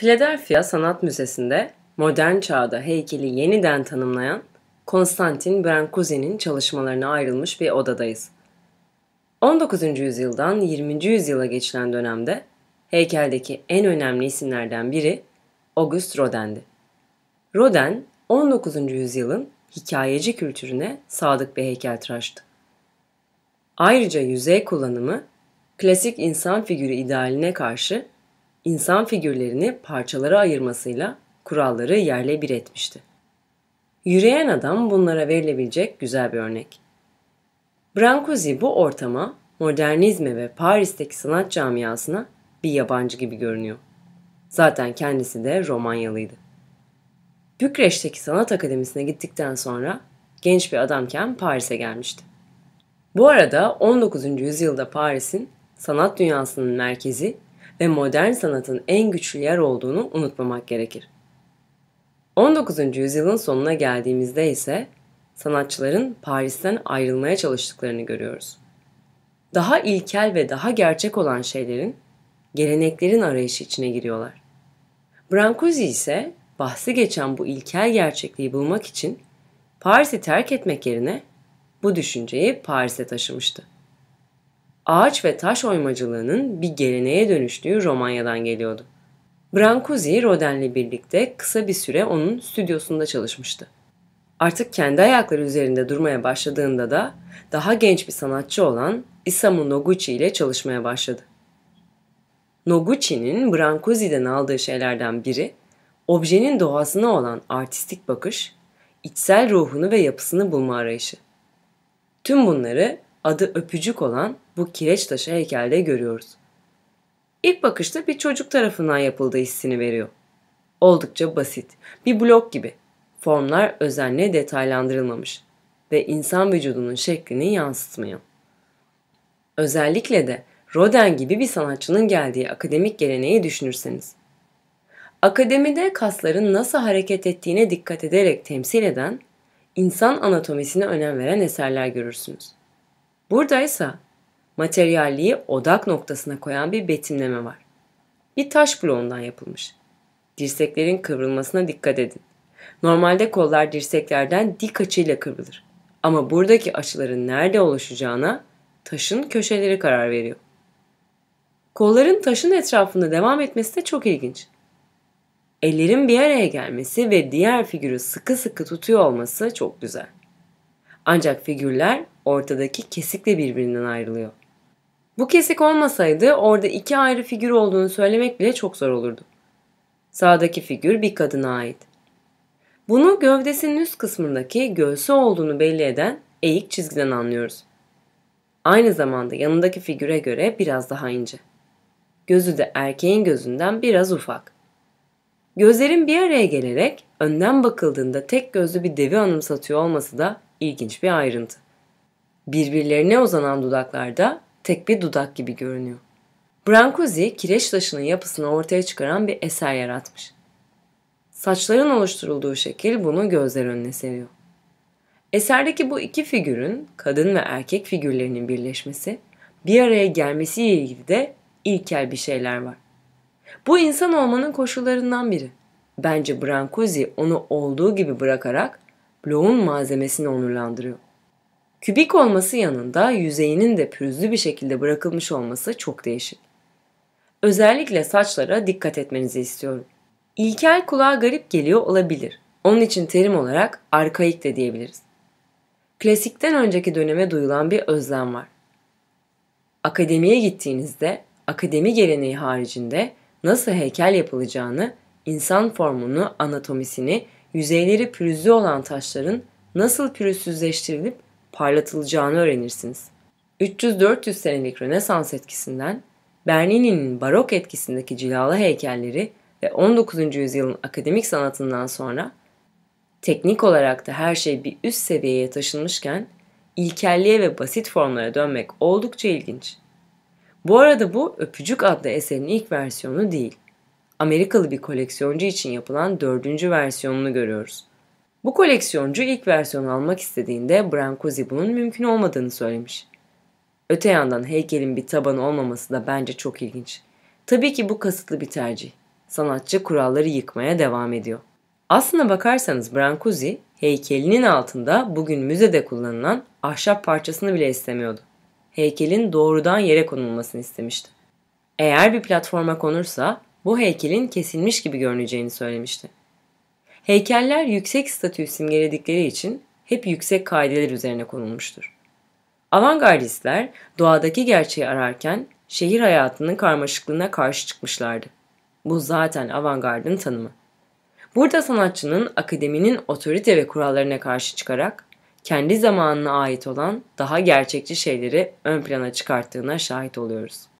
Philadelphia Sanat Müzesi'nde modern çağda heykeli yeniden tanımlayan Konstantin Brancusi'nin çalışmalarına ayrılmış bir odadayız. 19. yüzyıldan 20. yüzyıla geçilen dönemde heykeldeki en önemli isimlerden biri August Rodin'di. Rodin, 19. yüzyılın hikayeci kültürüne sadık bir heykeltıraştı. Ayrıca yüzey kullanımı, klasik insan figürü idealine karşı insan figürlerini parçalara ayırmasıyla kuralları yerle bir etmişti. Yürüyen adam bunlara verilebilecek güzel bir örnek. Brancusi bu ortama, modernizme ve Paris'teki sanat camiasına bir yabancı gibi görünüyor. Zaten kendisi de Romanyalıydı. Bükreş'teki sanat akademisine gittikten sonra genç bir adamken Paris'e gelmişti. Bu arada 19. yüzyılda Paris'in sanat dünyasının merkezi ve modern sanatın en güçlü yer olduğunu unutmamak gerekir. 19. yüzyılın sonuna geldiğimizde ise sanatçıların Paris'ten ayrılmaya çalıştıklarını görüyoruz. Daha ilkel ve daha gerçek olan şeylerin, geleneklerin arayışı içine giriyorlar. Brancusi ise bahsi geçen bu ilkel gerçekliği bulmak için Paris'i terk etmek yerine bu düşünceyi Paris'e taşımıştı ağaç ve taş oymacılığının bir geleneğe dönüştüğü Romanya'dan geliyordu. Brancusi Roden'le birlikte kısa bir süre onun stüdyosunda çalışmıştı. Artık kendi ayakları üzerinde durmaya başladığında da daha genç bir sanatçı olan Isamu Noguchi ile çalışmaya başladı. Noguchi'nin Brancusi'den aldığı şeylerden biri, objenin doğasına olan artistik bakış, içsel ruhunu ve yapısını bulma arayışı. Tüm bunları adı öpücük olan bu kireç taşı heykelde görüyoruz. İlk bakışta bir çocuk tarafından yapıldığı hissini veriyor. Oldukça basit, bir blok gibi. Formlar özenle detaylandırılmamış ve insan vücudunun şeklini yansıtmıyor. Özellikle de Roden gibi bir sanatçının geldiği akademik geleneği düşünürseniz. Akademide kasların nasıl hareket ettiğine dikkat ederek temsil eden, insan anatomisine önem veren eserler görürsünüz. Buradaysa materyalliği odak noktasına koyan bir betimleme var. Bir taş bloğundan yapılmış. Dirseklerin kıvrılmasına dikkat edin. Normalde kollar dirseklerden dik açıyla kıvrılır. Ama buradaki açıların nerede oluşacağına taşın köşeleri karar veriyor. Kolların taşın etrafında devam etmesi de çok ilginç. Ellerin bir araya gelmesi ve diğer figürü sıkı sıkı tutuyor olması çok güzel. Ancak figürler Ortadaki kesikle birbirinden ayrılıyor. Bu kesik olmasaydı orada iki ayrı figür olduğunu söylemek bile çok zor olurdu. Sağdaki figür bir kadına ait. Bunu gövdesinin üst kısmındaki göğsü olduğunu belli eden eğik çizgiden anlıyoruz. Aynı zamanda yanındaki figüre göre biraz daha ince. Gözü de erkeğin gözünden biraz ufak. Gözlerin bir araya gelerek önden bakıldığında tek gözlü bir devi anımsatıyor olması da ilginç bir ayrıntı birbirlerine uzanan dudaklarda tek bir dudak gibi görünüyor. Brancusi kireç taşının yapısını ortaya çıkaran bir eser yaratmış. Saçların oluşturulduğu şekil bunu gözler önüne seriyor. Eserdeki bu iki figürün kadın ve erkek figürlerinin birleşmesi, bir araya gelmesiyle ilgili de ilkel bir şeyler var. Bu insan olmanın koşullarından biri. Bence Brancusi onu olduğu gibi bırakarak bloğun malzemesini onurlandırıyor. Kübik olması yanında yüzeyinin de pürüzlü bir şekilde bırakılmış olması çok değişik. Özellikle saçlara dikkat etmenizi istiyorum. İlkel kulağa garip geliyor olabilir. Onun için terim olarak arkaik de diyebiliriz. Klasikten önceki döneme duyulan bir özlem var. Akademiye gittiğinizde akademi geleneği haricinde nasıl heykel yapılacağını, insan formunu, anatomisini, yüzeyleri pürüzlü olan taşların nasıl pürüzsüzleştirilip parlatılacağını öğrenirsiniz. 300-400 senelik Rönesans etkisinden Bernini'nin barok etkisindeki cilalı heykelleri ve 19. yüzyılın akademik sanatından sonra teknik olarak da her şey bir üst seviyeye taşınmışken ilkelliğe ve basit formlara dönmek oldukça ilginç. Bu arada bu Öpücük adlı eserin ilk versiyonu değil. Amerikalı bir koleksiyoncu için yapılan dördüncü versiyonunu görüyoruz. Bu koleksiyoncu ilk versiyonu almak istediğinde Brancusi bunun mümkün olmadığını söylemiş. Öte yandan heykelin bir tabanı olmaması da bence çok ilginç. Tabii ki bu kasıtlı bir tercih. Sanatçı kuralları yıkmaya devam ediyor. Aslına bakarsanız Brancusi heykelinin altında bugün müzede kullanılan ahşap parçasını bile istemiyordu. Heykelin doğrudan yere konulmasını istemişti. Eğer bir platforma konursa bu heykelin kesilmiş gibi görüneceğini söylemişti. Heykeller yüksek statü simgeledikleri için hep yüksek kaideler üzerine konulmuştur. Avantgardistler doğadaki gerçeği ararken şehir hayatının karmaşıklığına karşı çıkmışlardı. Bu zaten avantgardın tanımı. Burada sanatçının akademinin otorite ve kurallarına karşı çıkarak kendi zamanına ait olan daha gerçekçi şeyleri ön plana çıkarttığına şahit oluyoruz.